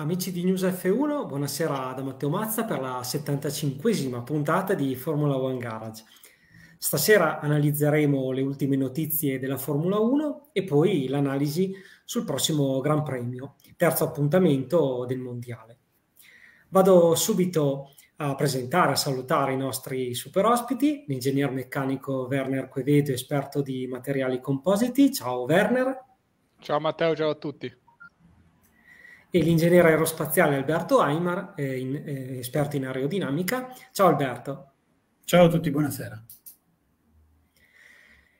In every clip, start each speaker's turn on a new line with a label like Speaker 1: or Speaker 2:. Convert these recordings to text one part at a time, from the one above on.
Speaker 1: Amici di News F1, buonasera da Matteo Mazza per la 75esima puntata di Formula One Garage. Stasera analizzeremo le ultime notizie della Formula 1 e poi l'analisi sul prossimo Gran Premio, terzo appuntamento del Mondiale. Vado subito a presentare, a salutare i nostri super ospiti, l'ingegner meccanico Werner Quevedo, esperto di materiali compositi. Ciao Werner.
Speaker 2: Ciao Matteo, ciao a tutti
Speaker 1: e l'ingegnere aerospaziale Alberto Aimar, eh, in, eh, esperto in aerodinamica. Ciao Alberto. Ciao a tutti, buonasera.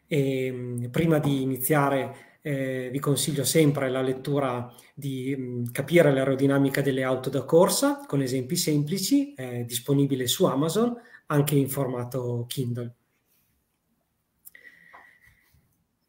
Speaker 1: E, ehm, prima di iniziare eh, vi consiglio sempre la lettura di mh, mm, Capire l'aerodinamica delle auto da corsa con esempi semplici, disponibile su Amazon anche in formato Kindle.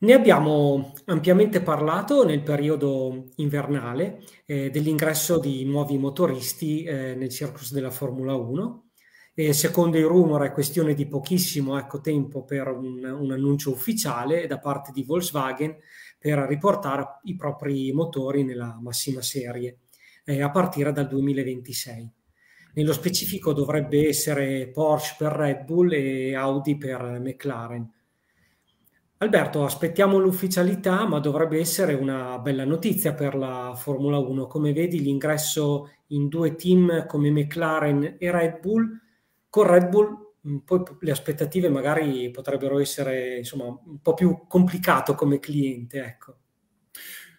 Speaker 1: Ne abbiamo ampiamente parlato nel periodo invernale eh, dell'ingresso di nuovi motoristi eh, nel circus della Formula 1. E secondo i rumor è questione di pochissimo ecco, tempo per un, un, annuncio ufficiale da parte di Volkswagen per riportare i propri motori nella massima serie eh, a partire dal 2026. Nello specifico dovrebbe essere Porsche per Red Bull e Audi per McLaren Alberto, aspettiamo l'ufficialità, ma dovrebbe essere una bella notizia per la Formula 1. Come vedi, l'ingresso in due team come McLaren e Red Bull, con Red Bull mm, poi le aspettative magari potrebbero essere insomma, un po' più complicato come cliente. Ecco.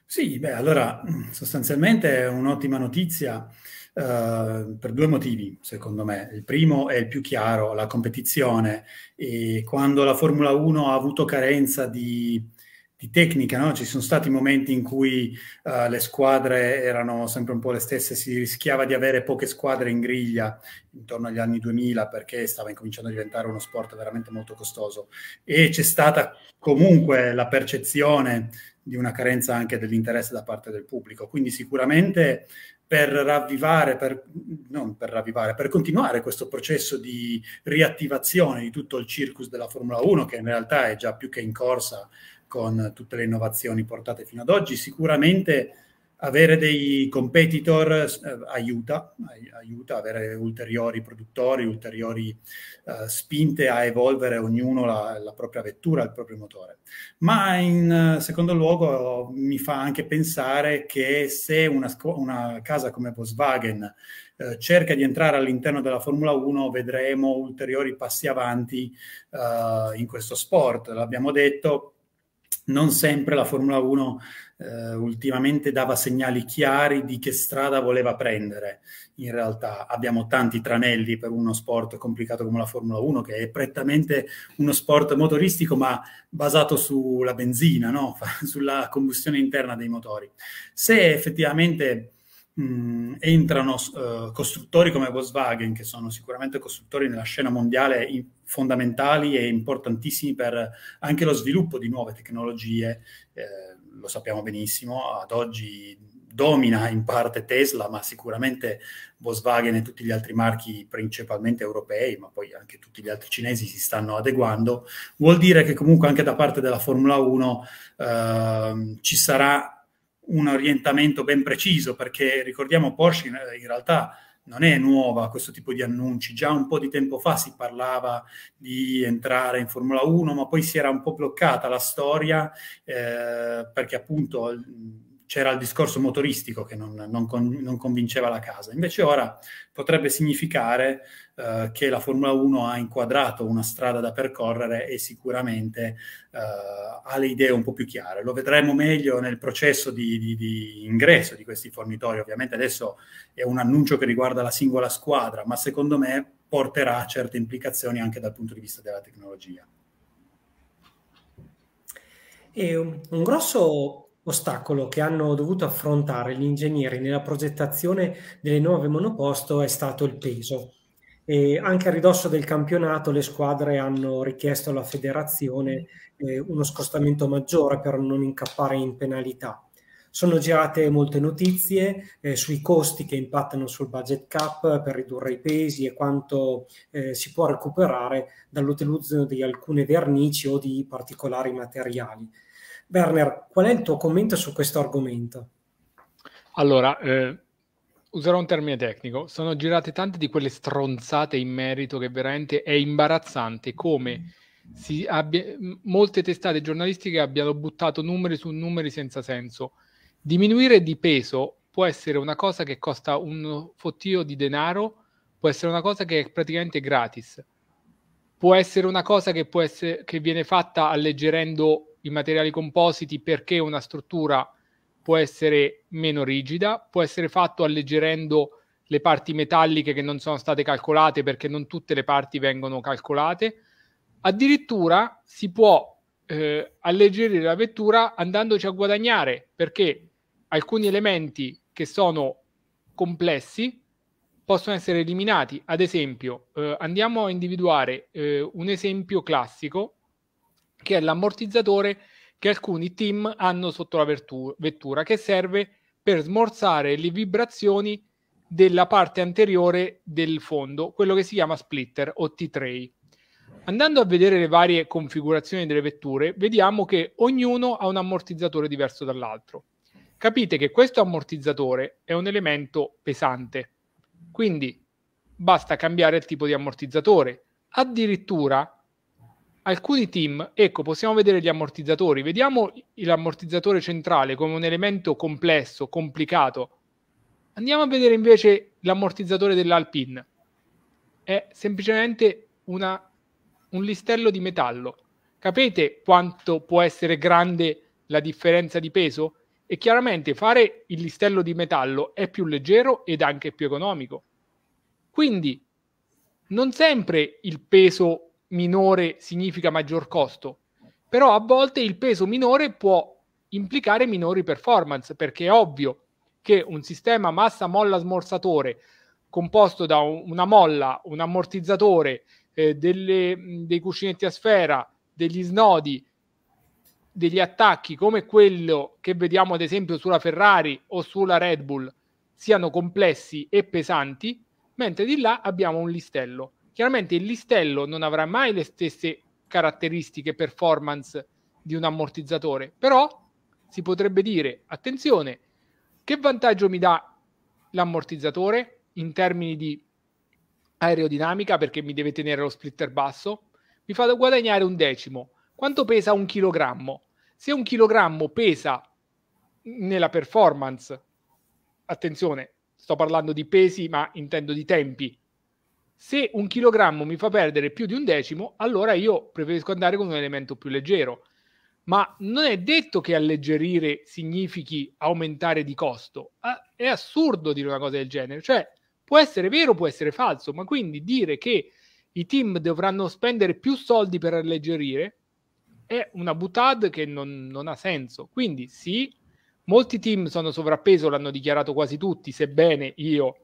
Speaker 1: Sì, beh, allora
Speaker 3: mm, sostanzialmente è un'ottima notizia. Ehm, per due motivi, secondo me. Il primo è il più chiaro, la competizione. E quando la Formula 1 ha avuto carenza di, di tecnica, no? ci sono stati momenti in cui uh, le squadre erano sempre un po' le stesse, si rischiava di avere poche squadre in griglia intorno agli anni 2000 perché stava incominciando a diventare uno sport veramente molto costoso. E c'è stata comunque la percezione di una carenza anche dell'interesse da parte del pubblico. Quindi sicuramente per ravvivare, per, non per ravvivare, per continuare questo processo di riattivazione di tutto il circus della Formula 1, che in realtà è già più che in corsa con tutte le innovazioni portate fino ad oggi, sicuramente avere dei competitor eh, aiuta, aiuta, avere ulteriori produttori, ulteriori eh, spinte a evolvere ognuno la, la, propria vettura, il proprio motore. Ma in eh, secondo luogo mi fa anche pensare che se una, una casa come Volkswagen eh, cerca di entrare all'interno della Formula 1, vedremo ulteriori passi avanti eh, in questo sport. L'abbiamo detto, non sempre la Formula 1 eh, ultimamente dava segnali chiari di che strada voleva prendere. In realtà abbiamo tanti tranelli per uno sport complicato come la Formula 1, che è prettamente uno sport motoristico, ma basato sulla benzina, no? sulla combustione interna dei motori. Se effettivamente mh, entrano uh, costruttori come Volkswagen, che sono sicuramente costruttori nella scena mondiale in, fondamentali e importantissimi per anche lo sviluppo di nuove tecnologie. Eh, lo sappiamo benissimo, ad oggi domina in parte Tesla, ma sicuramente Volkswagen e tutti gli altri marchi principalmente europei, ma poi anche tutti gli altri cinesi si stanno adeguando, vuol dire che comunque anche da parte della Formula 1 eh, ci sarà un orientamento ben preciso, perché ricordiamo Porsche in, in realtà non è nuova questo tipo di annunci, già un po' di tempo fa si parlava di entrare in Formula 1, ma poi si era un po' bloccata la storia eh, perché appunto c'era il discorso motoristico che non, non, con, non, convinceva la casa. Invece ora potrebbe significare eh, che la Formula 1 ha inquadrato una strada da percorrere e sicuramente eh, ha le idee un po' più chiare. Lo vedremo meglio nel processo di, di, di, ingresso di questi fornitori. Ovviamente adesso è un annuncio che riguarda la singola squadra, ma secondo me porterà a certe implicazioni anche dal punto di vista della tecnologia.
Speaker 1: E un grosso ostacolo che hanno dovuto affrontare gli ingegneri nella progettazione delle nuove monoposto è stato il peso. E anche a ridosso del campionato le squadre hanno richiesto alla federazione eh, uno scostamento maggiore per non incappare in penalità. Sono girate molte notizie eh, sui costi che impattano sul budget cap per ridurre i pesi e quanto eh, si può recuperare dall'utilizzo di alcune vernici o di particolari materiali. Werner, qual è il tuo commento su questo argomento?
Speaker 2: Allora, eh, userò un termine tecnico. Sono girate tante di quelle stronzate in merito che veramente è imbarazzante come abbia, molte testate giornalistiche abbiano buttato numeri su numeri senza senso. Diminuire di peso può essere una cosa che costa un fottio di denaro, può essere una cosa che è praticamente gratis, può essere una cosa che, essere, che viene fatta alleggerendo i materiali compositi perché una struttura può essere meno rigida, può essere fatto alleggerendo le parti metalliche che non sono state calcolate perché non tutte le parti vengono calcolate. Addirittura si può eh, alleggerire la vettura andandoci a guadagnare perché alcuni elementi che sono complessi possono essere eliminati. Ad esempio, eh, andiamo a individuare eh, un esempio classico che è l'ammortizzatore che alcuni team hanno sotto la vettura, che serve per smorzare le vibrazioni della parte anteriore del fondo, quello che si chiama splitter o T-tray. Andando a vedere le varie configurazioni delle vetture, vediamo che ognuno ha un ammortizzatore diverso dall'altro. Capite che questo ammortizzatore è un elemento pesante, quindi basta cambiare il tipo di ammortizzatore. Addirittura alcuni team, ecco, possiamo vedere gli ammortizzatori. Vediamo l'ammortizzatore centrale come un elemento complesso, complicato. Andiamo a vedere invece l'ammortizzatore dell'Alpine. È semplicemente una, un listello di metallo. Capite quanto può essere grande la differenza di peso? E chiaramente fare il listello di metallo è più leggero ed anche più economico. Quindi non sempre il peso minore significa maggior costo, però a volte il peso minore può implicare minori performance, perché è ovvio che un sistema massa-molla smorzatore composto da una molla, un ammortizzatore, eh, delle, dei cuscinetti a sfera, degli snodi, degli attacchi come quello che vediamo ad esempio sulla Ferrari o sulla Red Bull siano complessi e pesanti, mentre di là abbiamo un listello. Chiaramente il listello non avrà mai le stesse caratteristiche performance di un ammortizzatore, però si potrebbe dire, attenzione, che vantaggio mi dà l'ammortizzatore in termini di aerodinamica perché mi deve tenere lo splitter basso? Mi fa guadagnare un decimo. Quanto pesa un chilogrammo? Se un chilogrammo pesa nella performance, attenzione, sto parlando di pesi ma intendo di tempi, se un chilogrammo mi fa perdere più di un decimo, allora io preferisco andare con un elemento più leggero. Ma non è detto che alleggerire significhi aumentare di costo. Ah, è assurdo dire una cosa del genere. Cioè, può essere vero, può essere falso, ma quindi dire che i team dovranno spendere più soldi per alleggerire è una butade che non, non ha senso. Quindi sì, molti team sono sovrappeso, l'hanno dichiarato quasi tutti, sebbene io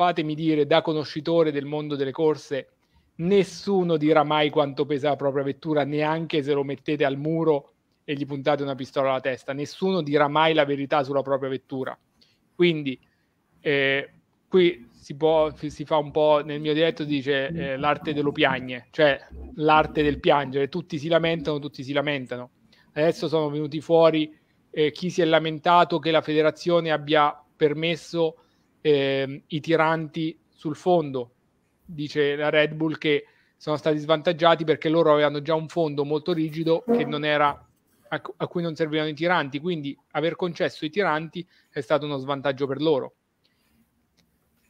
Speaker 2: fatemi dire da conoscitore del mondo delle corse, nessuno dirà mai quanto pesa la propria vettura, neanche se lo mettete al muro e gli puntate una pistola alla testa, nessuno dirà mai la verità sulla propria vettura. Quindi eh, qui si, può, si, fa un po' nel mio diretto dice eh, l'arte dello piagne, cioè l'arte del piangere, tutti si lamentano, tutti si lamentano. Adesso sono venuti fuori eh, chi si è lamentato che la federazione abbia permesso eh, i tiranti sul fondo. Dice la Red Bull che sono stati svantaggiati perché loro avevano già un fondo molto rigido era, a, a cui non servivano i tiranti, quindi aver concesso i tiranti è stato uno svantaggio per loro.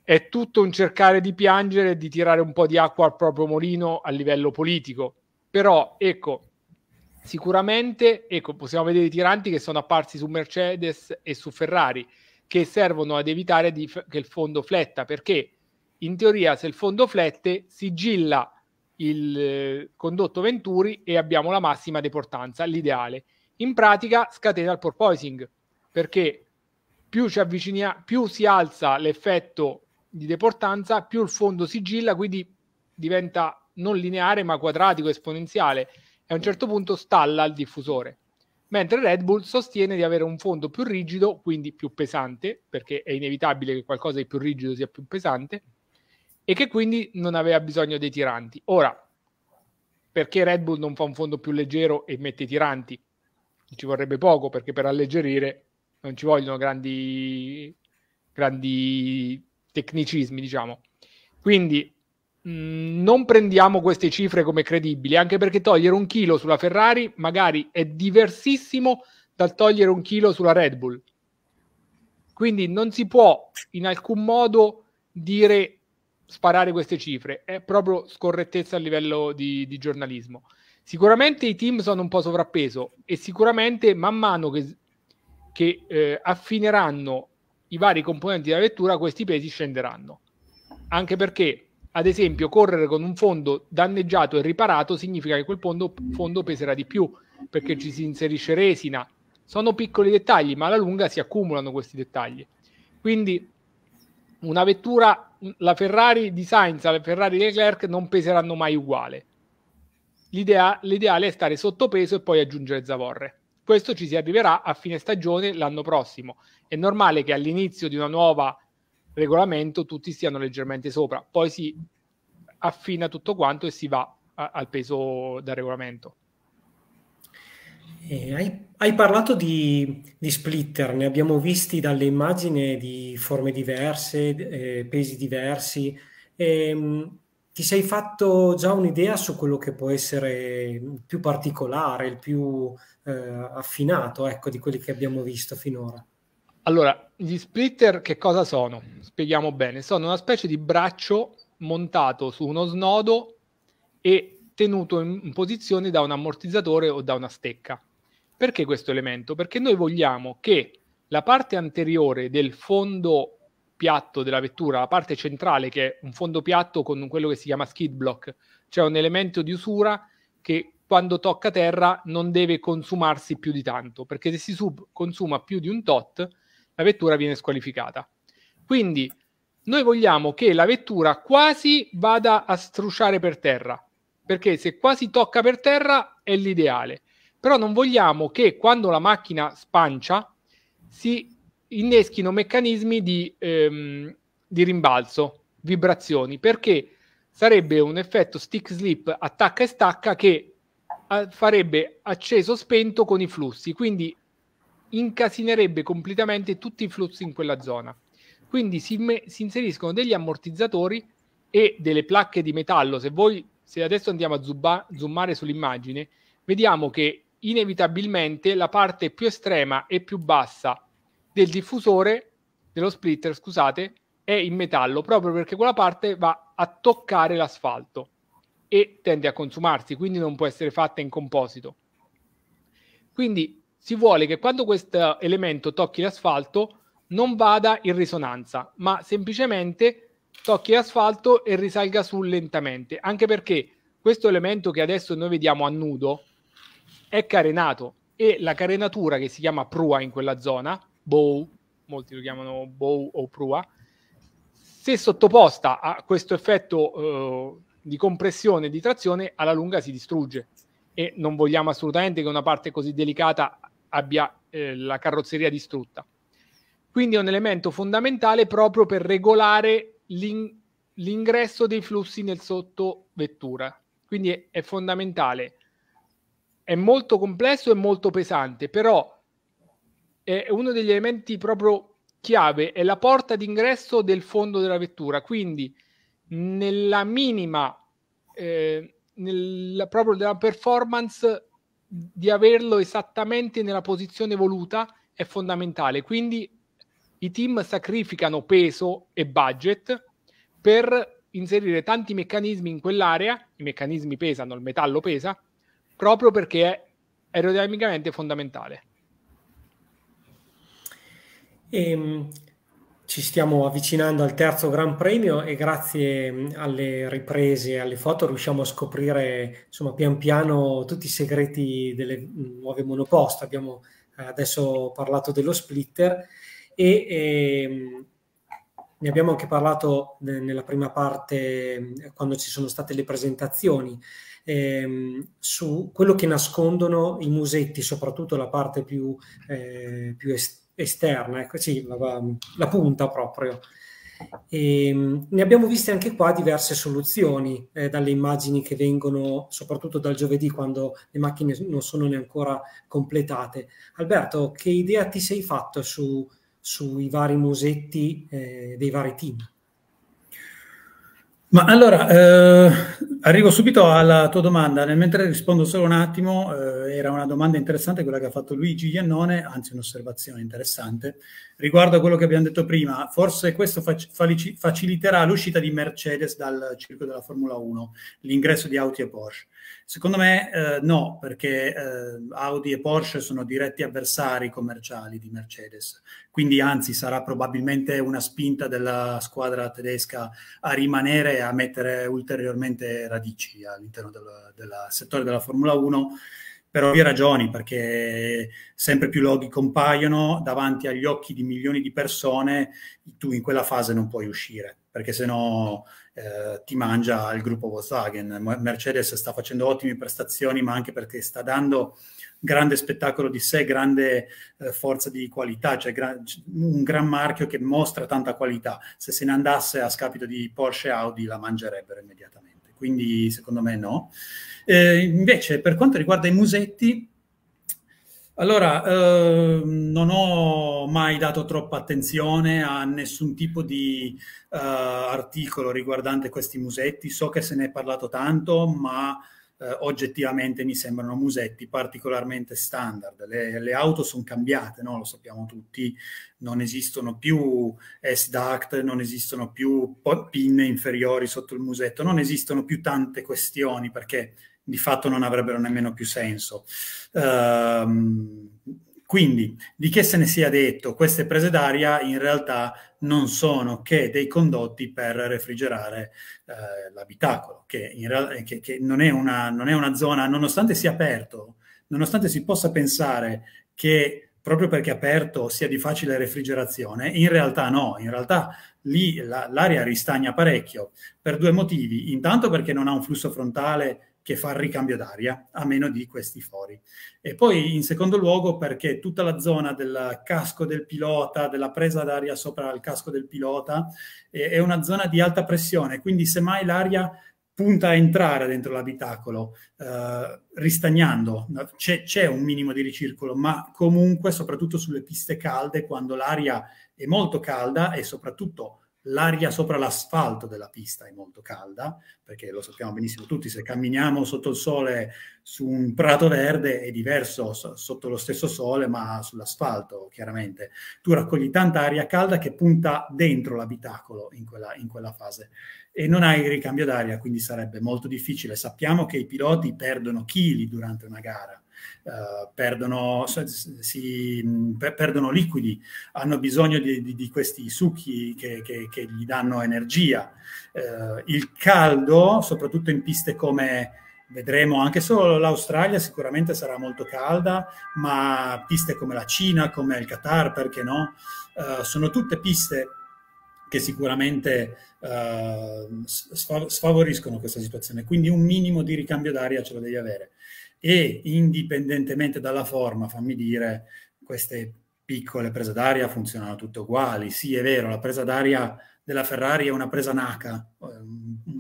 Speaker 2: È tutto un cercare di piangere e di tirare un po' di acqua al proprio molino a livello politico. Però, ecco, sicuramente ecco, possiamo vedere i tiranti che sono apparsi su Mercedes e su Ferrari che servono ad evitare di, che il fondo fletta, perché in teoria se il fondo flette sigilla il eh, condotto Venturi e abbiamo la massima deportanza, l'ideale. In pratica scatena il porpoising, perché più, ci avvicina, più si alza l'effetto di deportanza, più il fondo sigilla, quindi diventa non lineare ma quadratico, esponenziale e a un certo punto stalla il diffusore mentre Red Bull sostiene di avere un fondo più rigido, quindi più pesante, perché è inevitabile che qualcosa di più rigido sia più pesante, e che quindi non aveva bisogno dei tiranti. Ora, perché Red Bull non fa un fondo più leggero e mette i tiranti? Ci vorrebbe poco, perché per alleggerire non ci vogliono grandi, grandi tecnicismi, diciamo. Quindi Mm, non prendiamo queste cifre come credibili, anche perché togliere un chilo sulla Ferrari magari è diversissimo dal togliere un chilo sulla Red Bull. Quindi non si può in alcun modo dire sparare queste cifre, è proprio scorrettezza a livello di, di giornalismo. Sicuramente i team sono un po' sovrappeso e sicuramente man mano che, che eh, affineranno i vari componenti della vettura questi pesi scenderanno. Anche perché ad esempio, correre con un fondo danneggiato e riparato significa che quel fondo, fondo peserà di più perché ci si inserisce resina. Sono piccoli dettagli, ma alla lunga si accumulano questi dettagli. Quindi una vettura, la Ferrari di Sainz la Ferrari di Leclerc non peseranno mai uguale. L'idea, l'ideale è stare sottopeso e poi aggiungere zavorre. Questo ci si arriverà a fine stagione l'anno prossimo. È normale che all'inizio di una nuova regolamento tutti stiano leggermente sopra. Poi si affina tutto quanto e si va a, al peso del regolamento.
Speaker 1: Eh, hai, hai, parlato di, di, splitter, ne abbiamo visti dalle immagini di forme diverse, eh, pesi diversi. Eh, ti sei fatto già un'idea su quello che può essere il più particolare,
Speaker 2: il più eh, affinato ecco, di quelli che abbiamo visto finora? Allora, gli splitter che cosa sono? Spieghiamo bene. Sono una specie di braccio montato su uno snodo e tenuto in posizione da un ammortizzatore o da una stecca. Perché questo elemento? Perché noi vogliamo che la parte anteriore del fondo piatto della vettura, la parte centrale che è un fondo piatto con quello che si chiama skid block, cioè un elemento di usura che quando tocca terra non deve consumarsi più di tanto, perché se si sub consuma più di un tot la vettura viene squalificata. Quindi noi vogliamo che la vettura quasi vada a strusciare per terra, perché se quasi tocca per terra è l'ideale. Però non vogliamo che quando la macchina spancia si inneschino meccanismi di, ehm, di rimbalzo, vibrazioni, perché sarebbe un effetto stick slip attacca e stacca che eh, farebbe acceso spento con i flussi, quindi incasinerebbe completamente tutti i flussi in quella zona. Quindi si, me- si inseriscono degli ammortizzatori e delle placche di metallo. Se, voi, se adesso andiamo a zuba- zoomare sull'immagine, vediamo che inevitabilmente la parte più estrema e più bassa del diffusore, dello splitter, scusate, è in metallo, proprio perché quella parte va a toccare l'asfalto e tende a consumarsi, quindi non può essere fatta in composito. Quindi si vuole che quando questo elemento tocchi l'asfalto non vada in risonanza, ma semplicemente tocchi l'asfalto e risalga su lentamente, anche perché questo elemento che adesso noi vediamo a nudo è carenato e la carenatura che si chiama prua in quella zona, bow, molti lo chiamano bow o prua, se sottoposta a questo effetto eh, di compressione e di trazione, alla lunga si distrugge e non vogliamo assolutamente che una parte così delicata abbia eh, la carrozzeria distrutta. Quindi è un elemento fondamentale proprio per regolare l'in- l'ingresso dei flussi nel sottovettura. Quindi è, è fondamentale. È molto complesso e molto pesante, però è uno degli elementi proprio chiave, è la porta d'ingresso del fondo della vettura. Quindi nella minima, eh, nella, proprio della performance di averlo esattamente nella posizione voluta è fondamentale. Quindi i team sacrificano peso e budget per inserire tanti meccanismi in quell'area, i meccanismi pesano, il metallo pesa, proprio perché è aerodinamicamente fondamentale.
Speaker 1: E, ehm, ci stiamo avvicinando al terzo Gran Premio e
Speaker 2: grazie mm, alle
Speaker 1: riprese e alle foto riusciamo a scoprire insomma, pian piano tutti i segreti delle mm, nuove monoposto. Abbiamo eh, adesso parlato dello splitter e, e ehm, ne abbiamo anche parlato eh, nella prima parte mm, quando ci sono state le presentazioni ehm, su quello che nascondono i musetti, soprattutto la parte più, eh, più esterna esterna, ecco, sì, la, la punta proprio. E, ehm, ne abbiamo viste anche qua diverse soluzioni eh, dalle immagini che vengono soprattutto dal giovedì quando le macchine non sono neanche ancora completate. Alberto, che idea ti sei fatto su, sui vari musetti eh, dei vari team? Ma allora,
Speaker 3: eh, arrivo subito alla tua domanda, nel mentre rispondo solo un attimo, eh, era una domanda interessante quella che ha fatto Luigi Iannone, anzi un'osservazione interessante, riguardo a quello che abbiamo detto prima, forse questo fac- faciliterà l'uscita di Mercedes dal circo della Formula 1, l'ingresso di Audi e Porsche. Secondo me eh, no, perché eh, Audi e Porsche sono diretti avversari commerciali di Mercedes, quindi anzi sarà probabilmente una spinta della squadra tedesca a rimanere e a mettere ulteriormente radici all'interno del, del settore della Formula 1 per ovvie ragioni, perché sempre più loghi compaiono davanti agli occhi di milioni di persone, tu in quella fase non puoi uscire, perché sennò eh, ti mangia il gruppo Volkswagen. Mercedes sta facendo ottime prestazioni, ma anche perché sta dando grande spettacolo di sé, grande eh, forza di qualità, cioè gra- un gran marchio che mostra tanta qualità. Se se ne andasse a scapito di Porsche e Audi la mangerebbero immediatamente quindi secondo me no. Eh, invece, per quanto riguarda i musetti, allora, eh, non ho mai dato troppa attenzione a nessun tipo di eh, articolo riguardante questi musetti, so che se ne è parlato tanto, ma eh, oggettivamente mi sembrano musetti particolarmente standard. Le, le auto sono cambiate, no? lo sappiamo tutti, non esistono più S-Duct, non esistono più pinne inferiori sotto il musetto, non esistono più tante questioni perché di fatto non avrebbero nemmeno più senso. Um, quindi, di che se ne sia detto, queste prese d'aria in realtà non sono che dei condotti per refrigerare eh, l'abitacolo, che, in, eh, che, che non, è una, non è una zona, nonostante sia aperto, nonostante si possa pensare che proprio perché aperto sia di facile refrigerazione, in realtà no, in realtà lì la, l'aria ristagna parecchio per due motivi, intanto perché non ha un flusso frontale che fa il ricambio d'aria, a meno di questi fori. E poi in secondo luogo perché tutta la zona del casco del pilota, della presa d'aria sopra il casco del pilota, è una zona di alta pressione, quindi semmai l'aria punta a entrare dentro l'abitacolo, eh, ristagnando. C'è, c'è, un minimo di ricircolo, ma comunque, soprattutto sulle piste calde, quando l'aria è molto calda e soprattutto l'aria sopra l'asfalto della pista è molto calda, perché lo sappiamo benissimo tutti, se camminiamo sotto il sole su un prato verde è diverso sotto lo stesso sole, ma sull'asfalto chiaramente. Tu raccogli tanta aria calda che punta dentro l'abitacolo in quella, in quella fase e non hai il ricambio d'aria, quindi sarebbe molto difficile. Sappiamo che i piloti perdono chili durante una gara uh, perdono, si, per, perdono, liquidi, hanno bisogno di, di, di questi succhi che, che, che, gli danno energia. Uh, il caldo, soprattutto in piste come vedremo anche solo l'Australia sicuramente sarà molto calda, ma piste come la Cina, come il Qatar, perché no? Uh, sono tutte piste che sicuramente uh, sfavoriscono questa situazione. Quindi un minimo di ricambio d'aria ce lo devi avere e indipendentemente dalla forma, fammi dire, queste piccole prese d'aria funzionano tutte uguali. Sì, è vero, la presa d'aria della Ferrari è una presa naca, eh,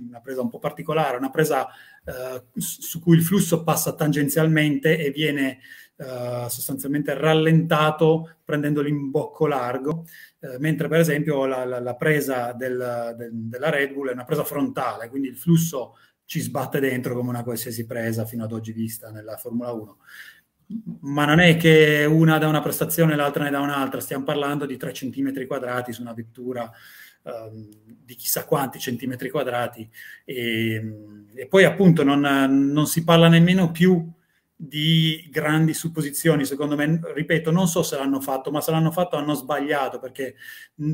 Speaker 3: una presa un po' particolare, una presa eh, su cui il flusso passa tangenzialmente e viene eh, sostanzialmente rallentato prendendo l'imbocco largo, eh, mentre per esempio la, la, la presa del, del, della Red Bull è una presa frontale, quindi il flusso ci sbatte dentro come una qualsiasi presa fino ad oggi vista nella Formula 1. Ma non è che una da una prestazione e l'altra ne da un'altra, stiamo parlando di 3 cm quadrati su una vettura ehm, di chissà quanti centimetri quadrati e, ehm, e poi appunto non, non, si parla nemmeno più di grandi supposizioni, secondo me, ripeto, non so se l'hanno fatto, ma se l'hanno fatto hanno sbagliato perché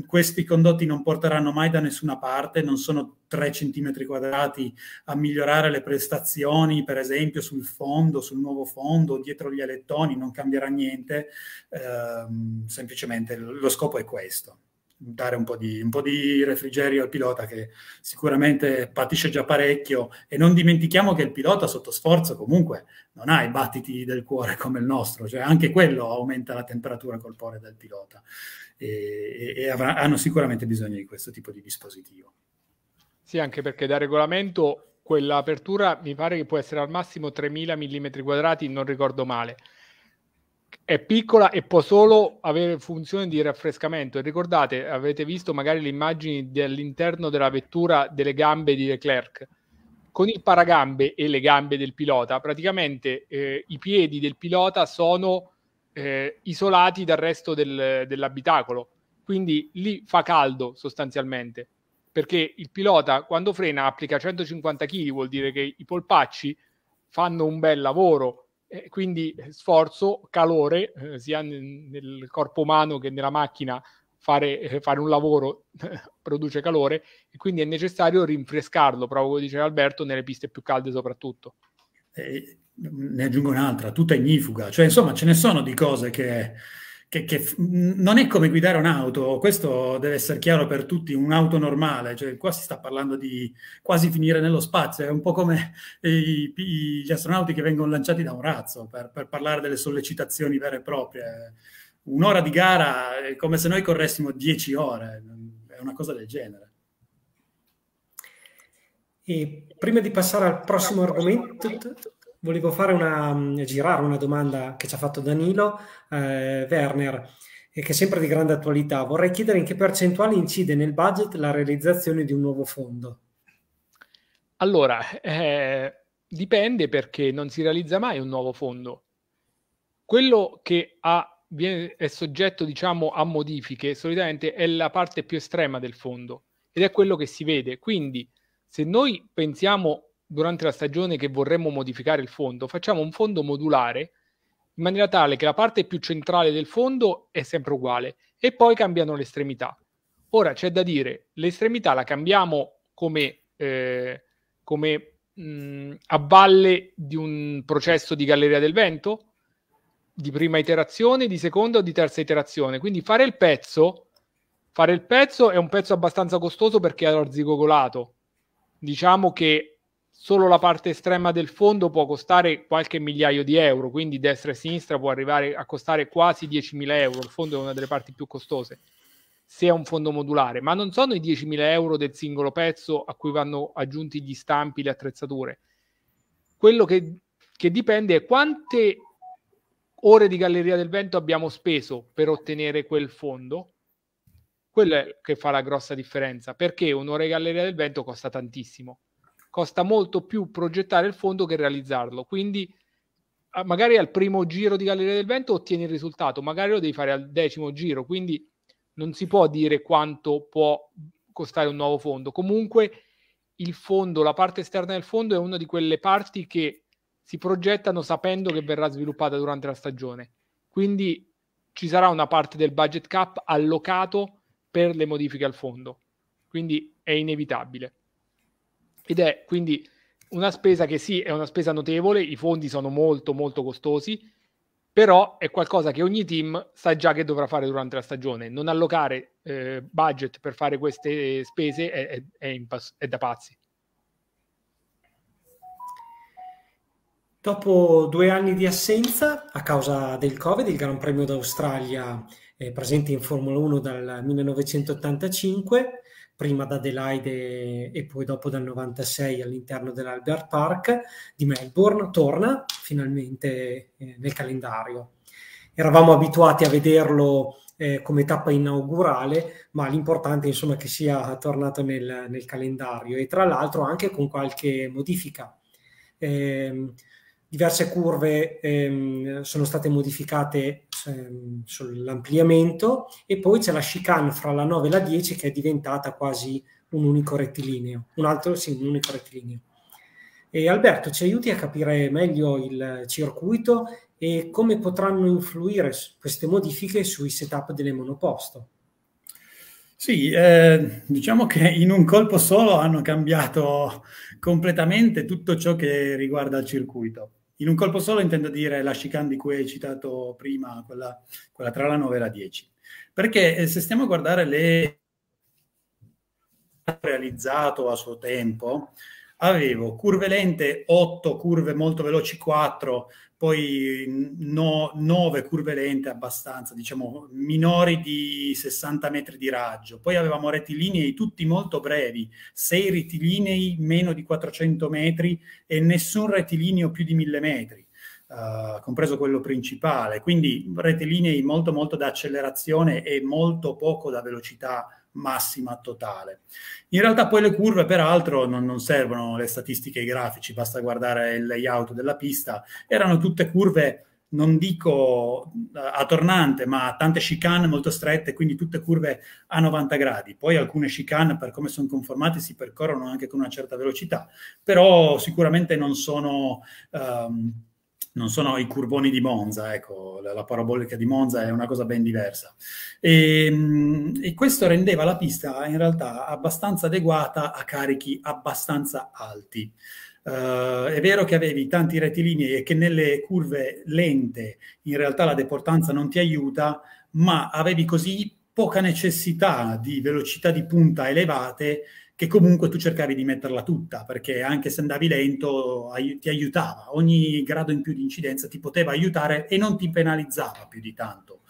Speaker 3: questi condotti non porteranno mai da nessuna parte, non sono 3 cm quadrati a migliorare le prestazioni, per esempio sul fondo, sul nuovo fondo, dietro gli alettoni, non cambierà niente, eh, semplicemente lo scopo è questo dare un po, di, un po' di refrigerio al pilota che sicuramente patisce già parecchio e non dimentichiamo che il pilota sotto sforzo comunque non ha i battiti del cuore come il nostro, cioè anche quello aumenta la temperatura corporea del pilota e, e, e avrà, hanno sicuramente bisogno di questo tipo di dispositivo.
Speaker 2: Sì, anche perché da regolamento quell'apertura mi pare che può essere al massimo 3000 mm quadrati, non ricordo male è piccola e può solo avere funzione di raffrescamento. ricordate, avete visto magari le immagini dell'interno della vettura delle gambe di Leclerc. Con il paragambe e le gambe del pilota, praticamente eh, i piedi del pilota sono eh, isolati dal resto del, dell'abitacolo. Quindi lì fa caldo sostanzialmente, perché il pilota quando frena applica 150 kg, vuol dire che i polpacci fanno un bel lavoro eh, quindi eh, sforzo, calore, eh, sia n- nel corpo umano che nella macchina fare, eh, fare un lavoro produce calore e quindi è necessario rinfrescarlo, proprio come diceva Alberto, nelle piste più calde soprattutto. Eh,
Speaker 3: ne aggiungo un'altra, tutta ignifuga, cioè insomma ce ne sono di cose che che, che, non è come guidare un'auto, questo deve essere chiaro per tutti, un'auto normale, cioè qua si sta parlando di quasi finire nello spazio, è un po' come i, i, gli astronauti che vengono lanciati da un razzo per, per, parlare delle sollecitazioni vere e proprie. Un'ora di gara è come se noi corressimo
Speaker 1: dieci ore,
Speaker 3: è una cosa del genere.
Speaker 1: E prima di passare al prossimo argomento, Volevo fare una, mm, girare una domanda che ci ha fatto Danilo eh, Werner, che è sempre di grande attualità. Vorrei chiedere in che percentuale incide nel budget la realizzazione di un nuovo fondo.
Speaker 2: Allora, eh, dipende perché non si realizza mai un nuovo fondo. Quello che ha, viene, è soggetto diciamo, a modifiche solitamente è la parte più estrema del fondo ed è quello che si vede. Quindi, se noi pensiamo durante la stagione che vorremmo modificare il fondo, facciamo un fondo modulare in maniera tale che la parte più centrale del fondo è sempre uguale e poi cambiano le estremità. Ora c'è da dire, l'estremità la cambiamo come, eh, come mh, mm, a valle di un processo di galleria del vento, di prima iterazione, di seconda o di terza iterazione. Quindi fare il pezzo, fare il pezzo è un pezzo abbastanza costoso perché è arzigogolato. Diciamo che solo la parte estrema del fondo può costare qualche migliaio di euro, quindi destra e sinistra può arrivare a costare quasi 10.000 euro, il fondo è una delle parti più costose, se è un fondo modulare, ma non sono i 10.000 euro del singolo pezzo a cui vanno aggiunti gli stampi, le attrezzature. Quello che, che dipende è quante ore di Galleria del Vento abbiamo speso per ottenere quel fondo. Quello è che fa la grossa differenza, perché un'ora di Galleria del Vento costa tantissimo costa molto più progettare il fondo che realizzarlo. Quindi ah, magari al primo giro di Galleria del Vento ottieni il risultato, magari lo devi fare al decimo giro, quindi non si può dire quanto può costare un nuovo fondo. Comunque il fondo, la parte esterna del fondo è una di quelle parti che si progettano sapendo che verrà sviluppata durante la stagione. Quindi ci sarà una parte del budget cap allocato per le modifiche al fondo. Quindi è inevitabile. Ed è quindi una spesa che sì, è una spesa notevole, i fondi sono molto molto costosi, però è qualcosa che ogni team sa già che dovrà fare durante la stagione. Non allocare eh, budget per fare queste spese è, è, è, impas- è da pazzi.
Speaker 1: Dopo due anni di assenza a causa del Covid, il Gran Premio d'Australia è presente in Formula 1 dal 1985, prima ad Adelaide e poi dopo dal 96 all'interno dell'Albert Park di Melbourne, torna finalmente eh, nel calendario. Eravamo abituati a vederlo eh, come tappa inaugurale, ma l'importante insomma che sia tornato nel, nel calendario e tra l'altro anche con qualche modifica. Eh, diverse curve ehm, sono state modificate Ehm, sull'ampliamento e poi c'è la chicane fra la 9 e la 10 che è diventata quasi un unico rettilineo, un altro sì, un unico rettilineo. E Alberto, ci aiuti a capire meglio il circuito e come potranno influire queste modifiche sui setup delle monoposto? Sì, eh, diciamo che in un colpo solo hanno cambiato
Speaker 3: completamente tutto ciò che riguarda il circuito in un colpo solo intendo dire la chicane di cui hai citato prima, quella, quella tra la 9 e la 10. Perché eh, se stiamo a guardare le realizzato a suo tempo, avevo curve lente 8, curve molto veloci 4, poi no, 9 curve lente abbastanza, diciamo minori di 60 metri di raggio, poi avevamo rettilinei tutti molto brevi, sei rettilinei meno di 400 metri e nessun rettilineo più di 1000 metri. Uh, compreso quello principale, quindi rettilinei molto molto da accelerazione e molto poco da velocità massima totale. In realtà poi le curve, peraltro, non, non servono le statistiche e i grafici, basta guardare il layout della pista, erano tutte curve non dico eh, a tornante, ma tante chicane molto strette, quindi tutte curve a 90 gradi. Poi alcune chicane, per come sono conformate, si percorrono anche con una certa velocità, però sicuramente non sono... Um, non sono i curvoni di Monza, ecco, la, la parabolica di Monza è una cosa ben diversa. E, ehm, e, questo rendeva la pista in realtà abbastanza adeguata a carichi abbastanza alti. Uh, è vero che avevi tanti rettilinei e che nelle curve lente in realtà la deportanza non ti aiuta, ma avevi così poca necessità di velocità di punta elevate che comunque tu cercavi di metterla tutta, perché anche se andavi lento ai- ti aiutava, ogni grado in più di incidenza ti poteva aiutare e non ti penalizzava più di tanto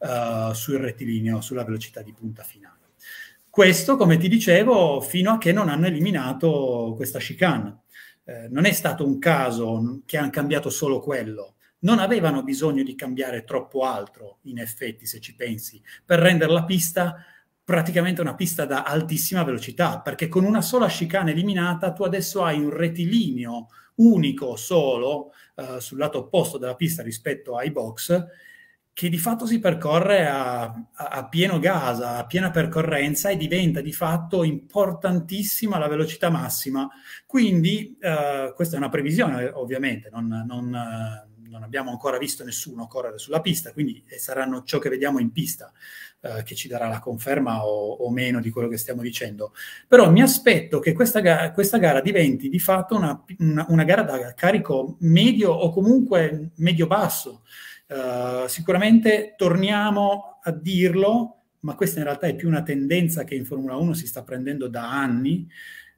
Speaker 3: uh, sul rettilineo, sulla velocità di punta finale. Questo, come ti dicevo, fino a che non hanno eliminato questa chicane. Eh, non è stato un caso che hanno cambiato solo quello, non avevano bisogno di cambiare troppo altro, in effetti, se ci pensi, per rendere la pista praticamente una pista da altissima velocità, perché con una sola chicane eliminata tu adesso hai un rettilineo unico solo eh, sul lato opposto della pista rispetto ai box che di fatto si percorre a, a, a, pieno gas, a piena percorrenza e diventa di fatto importantissima la velocità massima. Quindi eh, questa è una previsione ovviamente, non, non, eh, non, abbiamo ancora visto nessuno correre sulla pista, quindi eh, saranno ciò che vediamo in pista eh, che ci darà la conferma o, o, meno di quello che stiamo dicendo. Però mi aspetto che questa, ga- questa gara diventi di fatto una, una, una, gara da carico medio o comunque medio-basso. Eh, sicuramente torniamo a dirlo, ma questa in realtà è più una tendenza che in Formula 1 si sta prendendo da anni.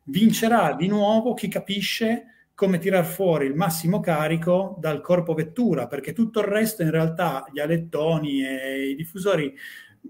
Speaker 3: Vincerà di nuovo chi capisce come tirar fuori il massimo carico dal corpo vettura, perché tutto il resto in realtà, gli alettoni e i diffusori,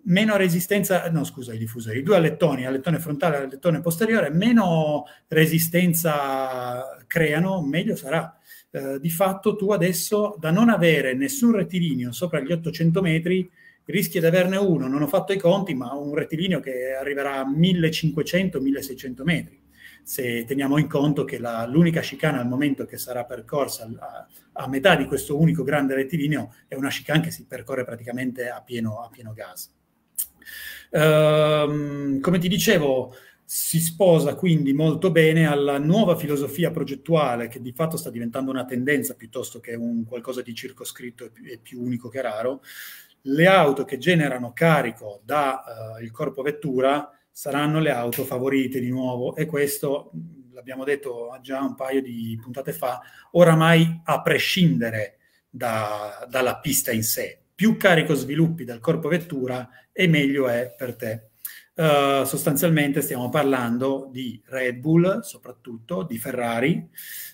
Speaker 3: meno resistenza, no scusa, i diffusori, i due allettoni, allettone frontale e allettone posteriore, meno resistenza creano, meglio sarà. Eh, di fatto tu adesso da non avere nessun rettilineo sopra gli 800 metri rischi di averne uno, non ho fatto i conti, ma un rettilineo che arriverà a 1500-1600 metri. Se teniamo in conto che la, l'unica chicana al momento che sarà percorsa a, a, metà di questo unico grande rettilineo è una chicana che si percorre praticamente a pieno, a pieno gas. Uh, come ti dicevo, si sposa quindi molto bene alla nuova filosofia progettuale che di fatto sta diventando una tendenza piuttosto che un qualcosa di circoscritto e più, e più unico che raro. Le auto che generano carico dal eh, uh, corpo vettura saranno le auto favorite di nuovo e questo l'abbiamo detto già un paio di puntate fa, oramai a prescindere da, dalla pista in sé più carico sviluppi dal corpo vettura e meglio è per te. Eh, sostanzialmente stiamo parlando di Red Bull, soprattutto di Ferrari.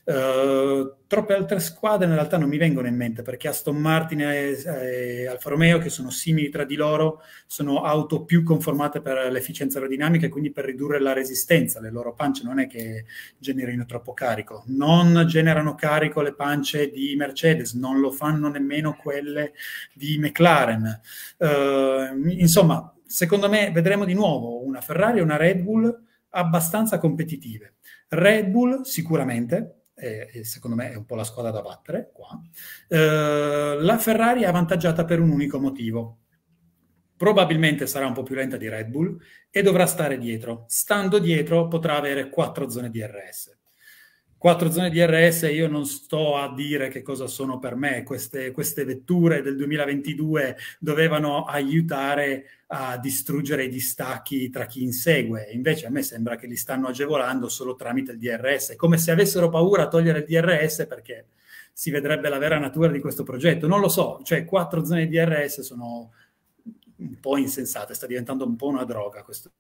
Speaker 3: Uh, troppe altre squadre in realtà non mi vengono in mente perché Aston Martin e, e, Alfa Romeo, che sono simili tra di loro, sono auto più conformate per l'efficienza aerodinamica e quindi per ridurre la resistenza. Le loro pance non è che generino troppo carico, non generano carico le pance di Mercedes, non lo fanno nemmeno quelle di McLaren. Uh, insomma, secondo me vedremo di nuovo una Ferrari e una Red Bull abbastanza competitive. Red Bull sicuramente, eh, secondo me è un po' la squadra da battere qua, eh, la Ferrari è avvantaggiata per un unico motivo. Probabilmente sarà un po' più lenta di Red Bull e dovrà stare dietro. Stando dietro potrà avere quattro zone di RS quattro zone DRS io non sto a dire che cosa sono per me, queste, queste vetture del 2022 dovevano aiutare a distruggere i distacchi tra chi insegue, invece a me sembra che li stanno agevolando solo tramite il DRS, come se avessero paura a togliere il DRS perché si vedrebbe la vera natura di questo progetto, non lo so, cioè quattro zone DRS sono un po' insensate, sta diventando un po' una droga questo.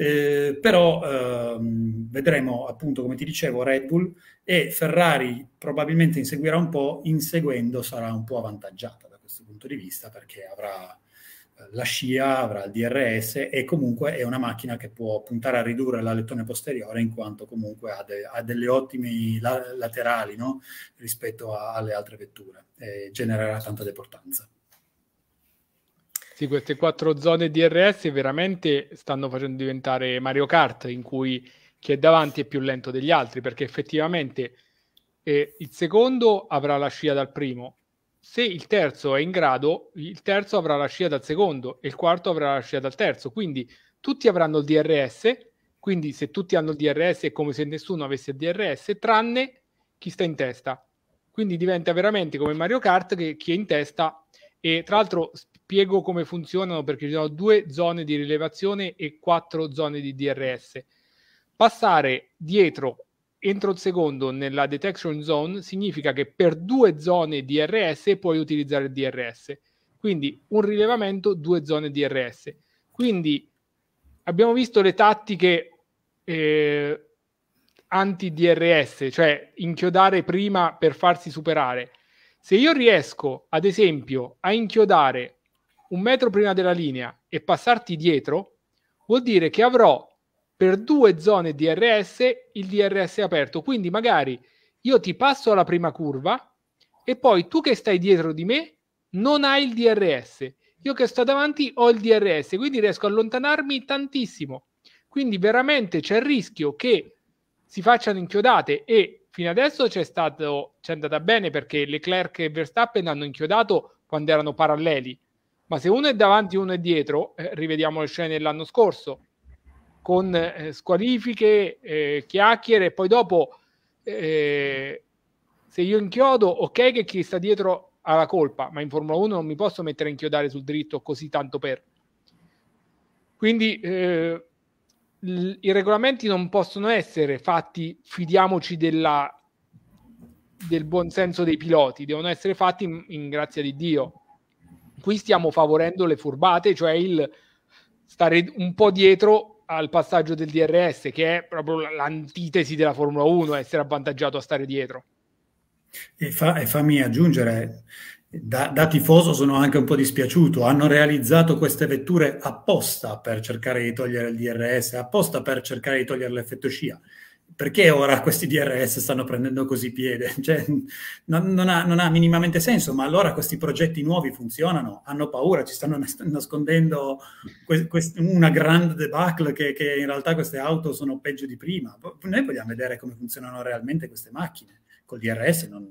Speaker 3: Eh, però ehm, vedremo appunto, come ti dicevo, Red Bull e Ferrari probabilmente inseguirà un po', inseguendo sarà un po' avvantaggiata da questo punto di vista perché avrà eh, la scia avrà il DRS e comunque è una macchina che può puntare a ridurre l'alettone posteriore in quanto comunque ha, de- ha delle ottime la- laterali no? rispetto a- alle altre vetture e genererà tanta deportanza.
Speaker 2: Sì, queste quattro zone DRS veramente stanno facendo diventare Mario Kart, in cui chi è davanti è più lento degli altri, perché effettivamente eh, il secondo avrà la scia dal primo, se il terzo è in grado, il terzo avrà la scia dal secondo e il quarto avrà la scia dal terzo. Quindi tutti avranno il DRS. Quindi se tutti hanno il DRS è come se nessuno avesse il DRS, tranne chi sta in testa. Quindi diventa veramente come Mario Kart che chi è in testa. E tra l'altro spiego come funzionano perché ci sono due zone di rilevazione e quattro zone di DRS. Passare dietro entro il secondo nella detection zone significa che per due zone DRS puoi utilizzare il DRS. Quindi un rilevamento, due zone DRS. Quindi abbiamo visto le tattiche eh, anti-DRS, cioè inchiodare prima per farsi superare. Se io riesco, ad esempio, a inchiodare un metro prima della linea e passarti dietro, vuol dire che avrò per due zone DRS il DRS aperto. Quindi magari io ti passo alla prima curva e poi tu che stai dietro di me non hai il DRS. Io che sto davanti ho il DRS, quindi riesco a allontanarmi tantissimo. Quindi veramente c'è il rischio che si facciano inchiodate e fino adesso c'è, stato, c'è andata bene perché Leclerc e Verstappen hanno inchiodato quando erano paralleli ma se uno è davanti e uno è dietro, eh, rivediamo le scene dell'anno scorso, con eh, squalifiche, eh, chiacchiere e poi dopo eh, se io inchiodo, ok che chi sta dietro ha la colpa, ma in Formula 1 non mi posso mettere a inchiodare sul dritto così tanto per. Quindi eh, l- i regolamenti non possono essere fatti, fidiamoci della, del buon senso dei piloti, devono essere fatti in, in grazia di Dio qui stiamo favorendo le furbate, cioè il stare un po' dietro al passaggio del DRS, che è proprio l'antitesi della Formula 1, essere avvantaggiato a stare dietro.
Speaker 3: E, fa, e fammi aggiungere, da, da, tifoso sono anche un po' dispiaciuto. Hanno realizzato queste vetture apposta per cercare di togliere il DRS, apposta per cercare di togliere l'effetto scia perché ora questi DRS stanno prendendo così piede? Cioè, non, non, ha, non, ha, minimamente senso, ma allora questi progetti nuovi funzionano, hanno paura, ci stanno nascondendo que- quest- una grande debacle che, che, in realtà queste auto sono peggio di prima. Noi vogliamo vedere come funzionano realmente queste macchine, col DRS non,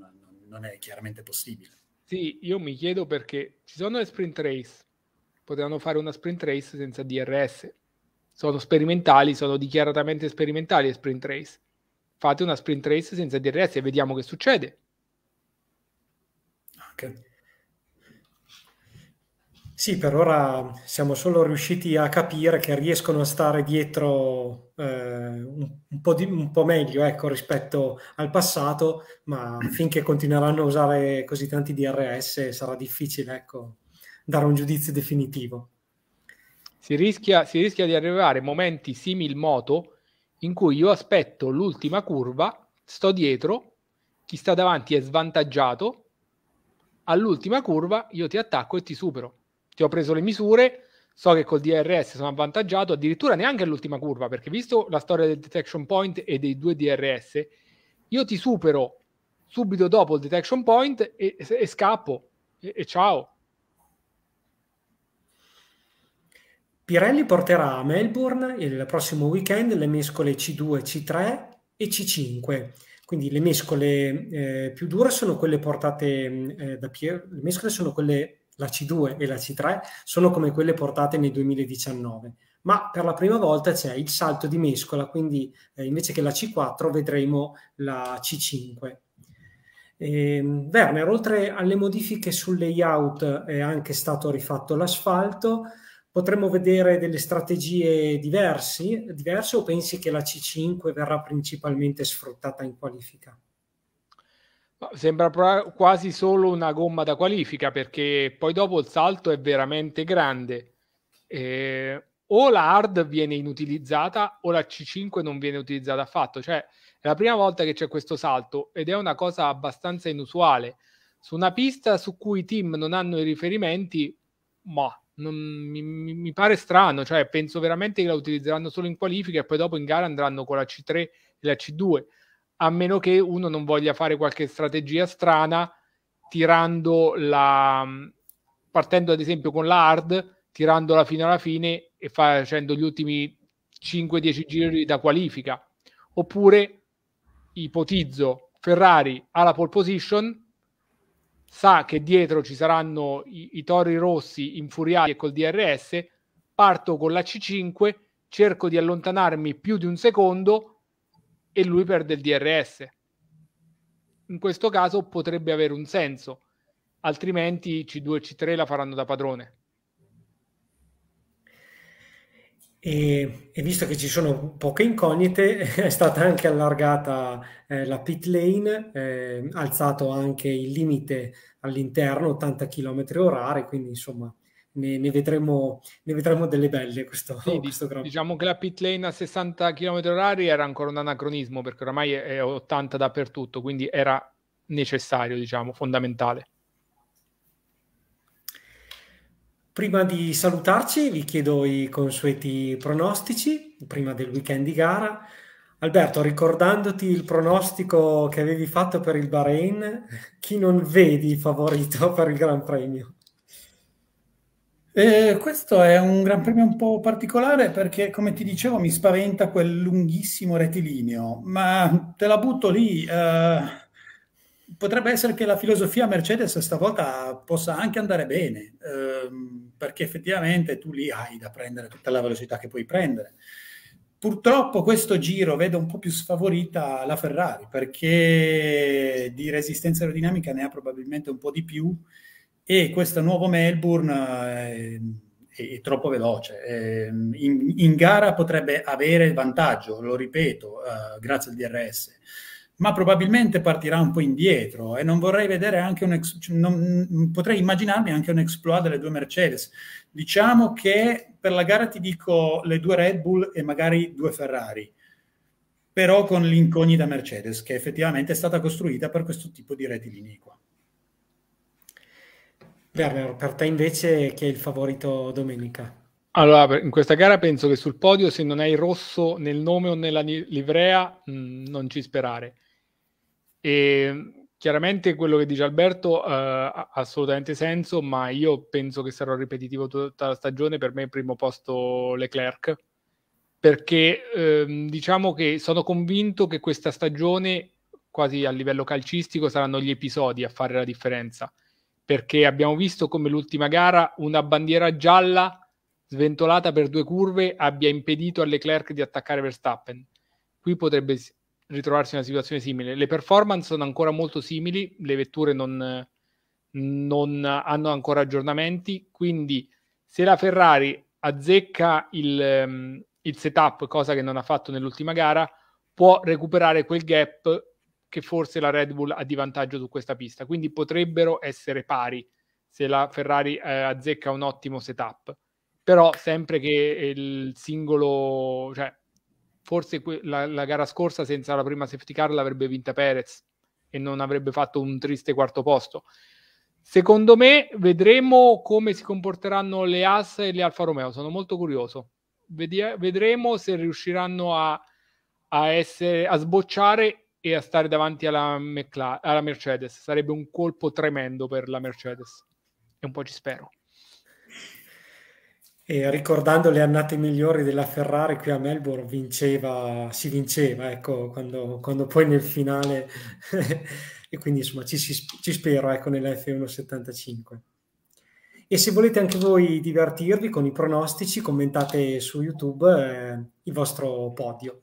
Speaker 3: non è chiaramente possibile.
Speaker 2: Sì, io mi chiedo perché ci sono le sprint race, potevano fare una sprint race senza DRS, sono sperimentali, sono dichiaratamente sperimentali le sprint race. Fate una sprint race senza DRS e vediamo che succede.
Speaker 1: Okay. Sì, per ora siamo solo riusciti a capire che riescono a stare dietro eh, un, po di, un, po meglio ecco, rispetto al passato, ma finché continueranno a usare così tanti
Speaker 2: DRS sarà difficile ecco, dare un giudizio
Speaker 1: definitivo.
Speaker 2: Si rischia, si rischia di arrivare a momenti simil moto in cui io aspetto l'ultima curva, sto dietro, chi sta davanti è svantaggiato, all'ultima curva io ti attacco e ti supero. Ti ho preso le misure, so che col DRS sono avvantaggiato, addirittura neanche all'ultima curva, perché visto la storia del detection point e dei due DRS, io ti supero subito dopo il detection point e, e scappo e, e ciao.
Speaker 1: Pirelli porterà a Melbourne il prossimo weekend le mescole C2, C3 e C5. Quindi le mescole eh, più dure sono quelle portate mm, eh, da Pier, le mescole sono quelle, la C2 e la C3 sono come quelle portate nel 2019. Ma per la prima volta c'è il salto di mescola, quindi eh, invece che la C4 vedremo la C5. Eh, Werner, oltre alle modifiche sul layout, è anche stato rifatto l'asfalto potremmo vedere delle strategie diversi, diverse o pensi che la C5 verrà principalmente sfruttata in qualifica?
Speaker 2: Sembra quasi solo una gomma da qualifica perché poi dopo il salto è veramente grande. Eh, o la hard viene inutilizzata o la C5 non viene utilizzata affatto. Cioè è la prima volta che c'è questo salto ed è una cosa abbastanza inusuale. Su una pista su cui i team non hanno i riferimenti, ma non, mi, mi, pare strano, cioè penso veramente che la utilizzeranno solo in qualifica e poi dopo in gara andranno con la C3 e la C2, a meno che uno non voglia fare qualche strategia strana tirando la partendo ad esempio con la hard, tirandola fino alla fine e facendo gli ultimi 5-10 giri da qualifica. Oppure ipotizzo Ferrari alla pole position sa che dietro ci saranno i, i tori rossi infuriati e col DRS, parto con la C5, cerco di allontanarmi più di un secondo e lui perde il DRS. In questo caso potrebbe avere un senso, altrimenti C2 e C3 la faranno da padrone.
Speaker 1: E, e, visto che ci sono poche incognite, è stata anche allargata eh, la pit lane, eh, alzato anche il limite all'interno, 80 km h quindi insomma ne, ne, vedremo, ne, vedremo, delle belle
Speaker 2: questo, sì, questo Diciamo che la pit lane a 60 km h era ancora un anacronismo, perché oramai è 80 dappertutto, quindi era necessario, diciamo, fondamentale.
Speaker 1: Prima di salutarci vi chiedo i consueti pronostici, prima del weekend di gara. Alberto, ricordandoti il pronostico che avevi fatto per il Bahrain, chi non vedi favorito per il Gran Premio? Eh, questo è un Gran Premio un
Speaker 3: po' particolare perché, come ti dicevo, mi spaventa quel lunghissimo rettilineo, ma te la butto lì. Eh, potrebbe essere che la filosofia Mercedes stavolta possa anche andare bene. Eh, perché effettivamente tu lì hai da prendere tutta la velocità che puoi prendere. Purtroppo questo giro vedo un po' più sfavorita la Ferrari perché di resistenza aerodinamica ne ha probabilmente un po' di più e questo nuovo Melbourne eh, è, è troppo veloce. Ehm, in, in, gara potrebbe avere il vantaggio, lo ripeto, uh, grazie al DRS ma probabilmente partirà un po' indietro e non vorrei vedere anche un ex, cioè, non, mm, potrei immaginarmi anche un exploit delle due Mercedes. Diciamo che per la gara ti dico le due Red Bull e magari due Ferrari, però con l'incognita Mercedes che effettivamente è stata costruita per questo tipo di rettilinei qua.
Speaker 1: Werner, per te invece chi è il favorito domenica?
Speaker 2: Allora, in questa gara penso che sul podio, se non hai rosso nel nome o nella livrea, mh, mm, non ci sperare. E ehm, chiaramente quello che dice Alberto eh, ha assolutamente senso, ma io penso che sarò ripetitivo tutta la stagione. Per me, il primo posto Leclerc, perché ehm, diciamo che sono convinto che questa stagione, quasi a livello calcistico, saranno gli episodi a fare la differenza. Perché abbiamo visto come l'ultima gara una bandiera gialla sventolata per due curve abbia impedito a Leclerc di attaccare Verstappen. Qui potrebbe ritrovarsi in una situazione simile. Le performance sono ancora molto simili, le vetture non, non hanno ancora aggiornamenti, quindi se la Ferrari azzecca il, ehm, il, setup, cosa che non ha fatto nell'ultima gara, può recuperare quel gap che forse la Red Bull ha di vantaggio su questa pista. Quindi potrebbero essere pari se la Ferrari eh, azzecca un ottimo setup. Però sempre che il singolo, cioè forse que- la, la, gara scorsa senza la prima safety car l'avrebbe vinta Perez e non avrebbe fatto un triste quarto posto. Secondo me vedremo come si comporteranno le AS e le Alfa Romeo, sono molto curioso. Vedi- vedremo se riusciranno a, a, essere, a sbocciare e a stare davanti alla, McLaren, alla Mercedes. Sarebbe un colpo tremendo per la Mercedes e un po' ci spero
Speaker 1: e ricordando le annate migliori della Ferrari qui a Melbourne vinceva, si vinceva ecco, quando, quando poi nel finale e quindi insomma ci, ci spero ecco, nella F1 75 e se volete anche voi divertirvi con i pronostici commentate su YouTube eh, il vostro podio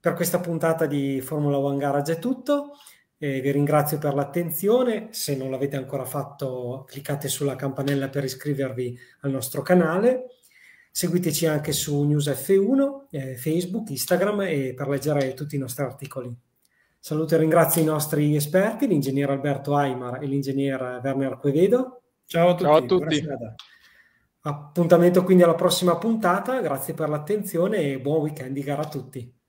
Speaker 1: per questa puntata di Formula One Garage è tutto eh, vi ringrazio per l'attenzione, se non l'avete ancora fatto cliccate sulla campanella per iscrivervi al nostro canale, seguiteci anche su News F1, eh, Facebook, Instagram e per leggere tutti i nostri articoli. Saluto e ringrazio i nostri esperti, l'ingegner Alberto Aimar e l'ingegner Werner Quevedo. Ciao a tutti. Ciao a tutti. Appuntamento quindi alla prossima puntata, grazie per l'attenzione e buon weekend di gara a tutti.